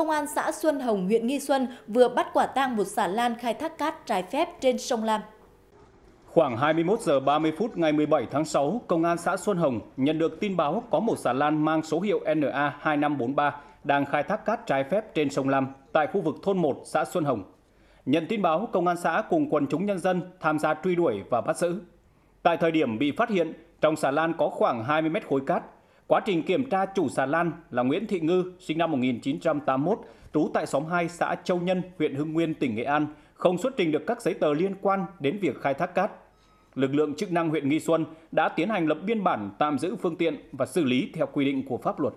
Công an xã Xuân Hồng, huyện Nghi Xuân vừa bắt quả tang một xà lan khai thác cát trái phép trên sông Lam. Khoảng 21 giờ 30 phút ngày 17 tháng 6, Công an xã Xuân Hồng nhận được tin báo có một xà lan mang số hiệu NA 2543 đang khai thác cát trái phép trên sông Lam tại khu vực thôn 1 xã Xuân Hồng. Nhận tin báo, Công an xã cùng quần chúng nhân dân tham gia truy đuổi và bắt giữ. Tại thời điểm bị phát hiện, trong xà lan có khoảng 20 mét khối cát Quá trình kiểm tra chủ xà lan là Nguyễn Thị Ngư, sinh năm 1981, trú tại xóm 2 xã Châu Nhân, huyện Hưng Nguyên, tỉnh Nghệ An, không xuất trình được các giấy tờ liên quan đến việc khai thác cát. Lực lượng chức năng huyện Nghi Xuân đã tiến hành lập biên bản tạm giữ phương tiện và xử lý theo quy định của pháp luật.